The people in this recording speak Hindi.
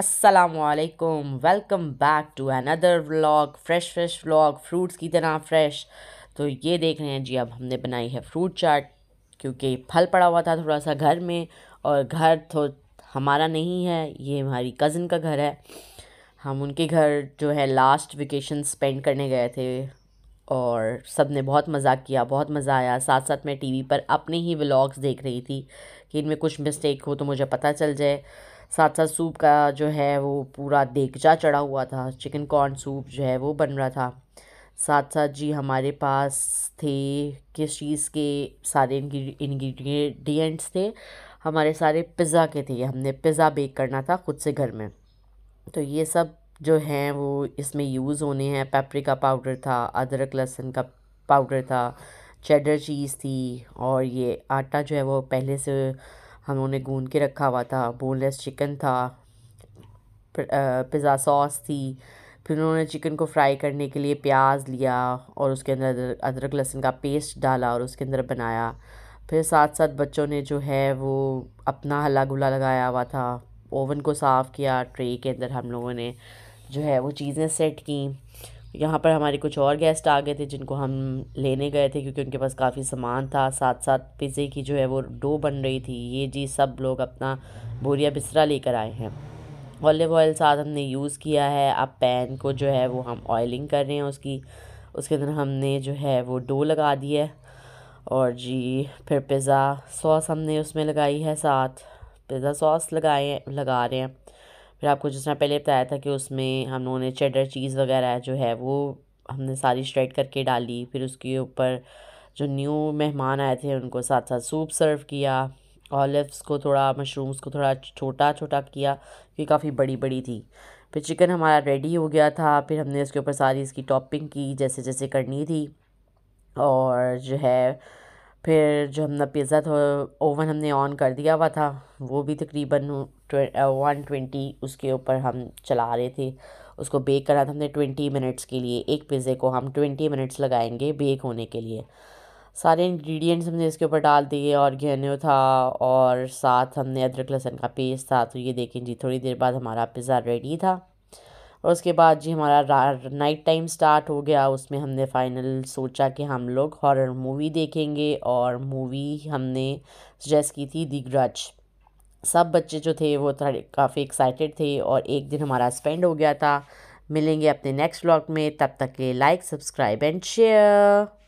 असलकुम welcome back to another vlog fresh fresh vlog fruits की तरह फ्रेश तो ये देख रहे हैं जी अब हमने बनाई है फ्रूट चाट क्योंकि फल पड़ा हुआ था थोड़ा सा घर में और घर तो हमारा नहीं है ये हमारी कज़न का घर है हम उनके घर जो है लास्ट वेकेशन स्पेंड करने गए थे और सब ने बहुत मज़ा किया बहुत मज़ा आया साथ साथ मैं टीवी पर अपने ही व्लॉग्स देख रही थी कि इनमें कुछ मिस्टेक हो तो मुझे पता चल जाए साथ साथ सूप का जो है वो पूरा देगचा चढ़ा हुआ था चिकन कॉर्न सूप जो है वो बन रहा था साथ साथ जी हमारे पास थे किस चीज़ के सारे इन्ग्रीडियंट्स थे हमारे सारे पिज़्ज़ा के थे हमने पिज़्ज़ा बेक करना था ख़ुद से घर में तो ये सब जो हैं वो इसमें यूज़ होने हैं पेपरिका पाउडर था अदरक लहसुन का पाउडर था चेडर चीज़ थी और ये आटा जो है वो पहले से हम उन्होंने गून के रखा हुआ था बोनलेस चिकन था पिज़्ज़ा सॉस थी फिर उन्होंने चिकन को फ्राई करने के लिए प्याज लिया और उसके अंदर अदरक लहसुन का पेस्ट डाला और उसके अंदर बनाया फिर साथ साथ बच्चों ने जो है वो अपना हल्ला गुला लगाया हुआ था ओवन को साफ़ किया ट्रे के अंदर हम लोगों ने जो है वो चीज़ें सेट की यहाँ पर हमारे कुछ और गेस्ट आ गए थे जिनको हम लेने गए थे क्योंकि उनके पास काफ़ी सामान था साथ साथ पिज़्ज़े की जो है वो डो बन रही थी ये जी सब लोग अपना बोरिया बिस्तरा लेकर आए हैं ऑलिव ऑयल साथ हमने यूज़ किया है अब पैन को जो है वो हम ऑयलिंग कर रहे हैं उसकी उसके अंदर हमने जो है वो डो लगा दी है और जी फिर पिज़्ज़ा सॉस हमने उसमें लगाई है साथ पिज़्ज़ा सॉस लगाए लगा रहे हैं फिर आपको जिस तरह पहले बताया था कि उसमें हम लोगों ने चेडर चीज़ वगैरह जो है वो हमने सारी स्ट्रेट करके डाली फिर उसके ऊपर जो न्यू मेहमान आए थे उनको साथ साथ सूप सर्व किया ऑलिव्स को थोड़ा मशरूम्स को थोड़ा छोटा छोटा किया क्योंकि काफ़ी बड़ी बड़ी थी फिर चिकन हमारा रेडी हो गया था फिर हमने उसके ऊपर सारी इसकी टॉपिंग की जैसे जैसे करनी थी और जो है फिर जो हमने पिज़्ज़ा था ओवन हमने ऑन कर दिया हुआ था वो भी तकरीबन वन ट्वेंटी उसके ऊपर हम चला रहे थे उसको बेक करा था हमने ट्वेंटी मिनट्स के लिए एक पिज़्ज़े को हम ट्वेंटी मिनट्स लगाएंगे बेक होने के लिए सारे इंग्रेडिएंट्स हमने इसके ऊपर डाल दिए और घेनो था और साथ हमने अदरक लहसुन का पेस्ट था तो ये देखें जी थोड़ी देर बाद हमारा पिज़्ज़ा रेडी था और उसके बाद जी हमारा नाइट टाइम स्टार्ट हो गया उसमें हमने फाइनल सोचा कि हम लोग हॉरर मूवी देखेंगे और मूवी हमने सजेस्ट की थी दी ग्रज सब बच्चे जो थे वो काफ़ी एक्साइटेड थे और एक दिन हमारा स्पेंड हो गया था मिलेंगे अपने नेक्स्ट व्लॉग में तब तक के लाइक सब्सक्राइब एंड शेयर